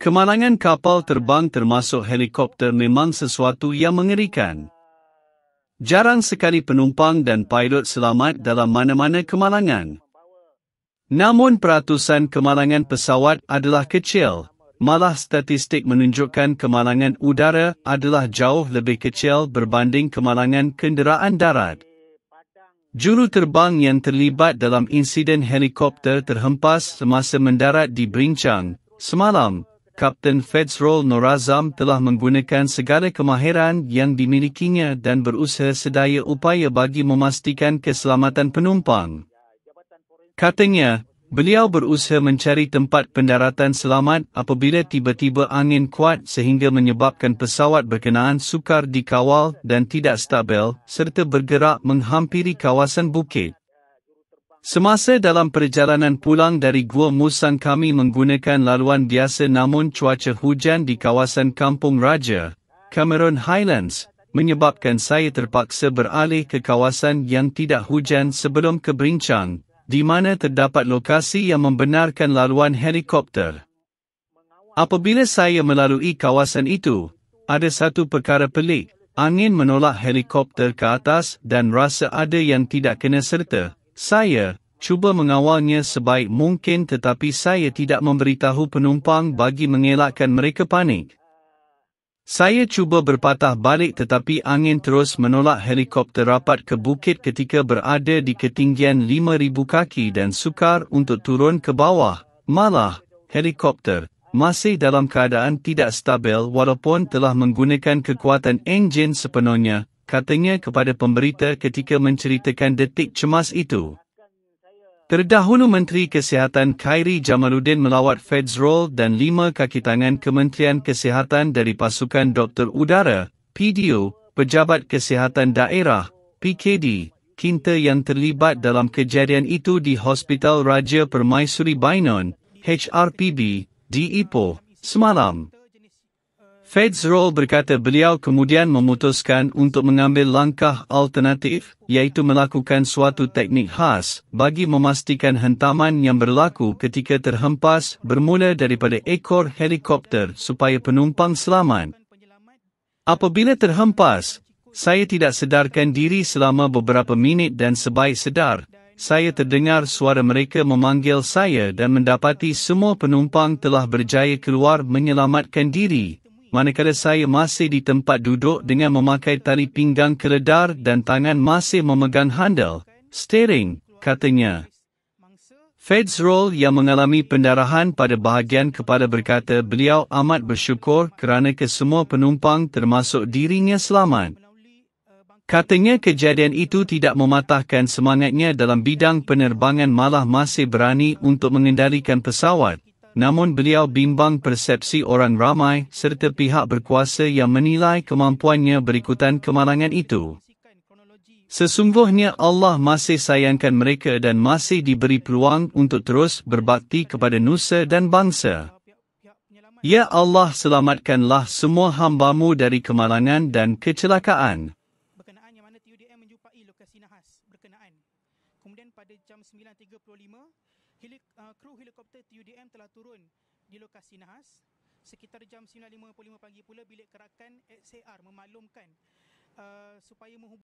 Kemalangan kapal terbang termasuk helikopter memang sesuatu yang mengerikan. Jarang sekali penumpang dan pilot selamat dalam mana-mana kemalangan. Namun peratusan kemalangan pesawat adalah kecil, malah statistik menunjukkan kemalangan udara adalah jauh lebih kecil berbanding kemalangan kenderaan darat. Juru terbang yang terlibat dalam insiden helikopter terhempas semasa mendarat di Brinchang, semalam, Kapten Fitzroy Nur Azam telah menggunakan segala kemahiran yang dimilikinya dan berusaha sedaya upaya bagi memastikan keselamatan penumpang. Katanya, beliau berusaha mencari tempat pendaratan selamat apabila tiba-tiba angin kuat sehingga menyebabkan pesawat berkenaan sukar dikawal dan tidak stabil serta bergerak menghampiri kawasan bukit. Semasa dalam perjalanan pulang dari Gua Musang kami menggunakan laluan biasa namun cuaca hujan di kawasan Kampung Raja, Cameron Highlands, menyebabkan saya terpaksa beralih ke kawasan yang tidak hujan sebelum ke Brinchang, di mana terdapat lokasi yang membenarkan laluan helikopter. Apabila saya melalui kawasan itu, ada satu perkara pelik, angin menolak helikopter ke atas dan rasa ada yang tidak kena serta, saya cuba mengawalnya sebaik mungkin tetapi saya tidak memberitahu penumpang bagi mengelakkan mereka panik. Saya cuba berpatah balik tetapi angin terus menolak helikopter rapat ke bukit ketika berada di ketinggian 5,000 kaki dan sukar untuk turun ke bawah. Malah, helikopter masih dalam keadaan tidak stabil walaupun telah menggunakan kekuatan enjin sepenuhnya katanya kepada pemberita ketika menceritakan detik cemas itu. Terdahulu Menteri Kesihatan Khairi Jamaluddin melawat Fedsrol dan lima kaki tangan Kementerian Kesihatan dari Pasukan Doktor Udara, PDU, Pejabat Kesihatan Daerah, PKD, Kinta yang terlibat dalam kejadian itu di Hospital Raja Permaisuri Bainon, HRPB, di Ipoh, e semalam. Feds Roll berkata beliau kemudian memutuskan untuk mengambil langkah alternatif, iaitu melakukan suatu teknik khas bagi memastikan hentaman yang berlaku ketika terhempas bermula daripada ekor helikopter supaya penumpang selamat. Apabila terhempas, saya tidak sedarkan diri selama beberapa minit dan sebaik sedar, saya terdengar suara mereka memanggil saya dan mendapati semua penumpang telah berjaya keluar menyelamatkan diri manakala saya masih di tempat duduk dengan memakai tali pinggang keredar dan tangan masih memegang handle, steering, katanya. Feds Roll yang mengalami pendarahan pada bahagian kepala berkata beliau amat bersyukur kerana kesemua penumpang termasuk dirinya selamat. Katanya kejadian itu tidak mematahkan semangatnya dalam bidang penerbangan malah masih berani untuk mengendalikan pesawat, namun beliau bimbang persepsi orang ramai serta pihak berkuasa yang menilai kemampuannya berikutan kemalangan itu. Sesungguhnya Allah masih sayangkan mereka dan masih diberi peluang untuk terus berbakti kepada nusa dan bangsa. Ya Allah selamatkanlah semua hambamu dari kemalangan dan kecelakaan helik, uh, kru helikopter TUDM telah turun di lokasi nahas. Sekitar jam 9.55 pagi pula, bilik kerakan XCR memaklumkan uh, supaya menghubungi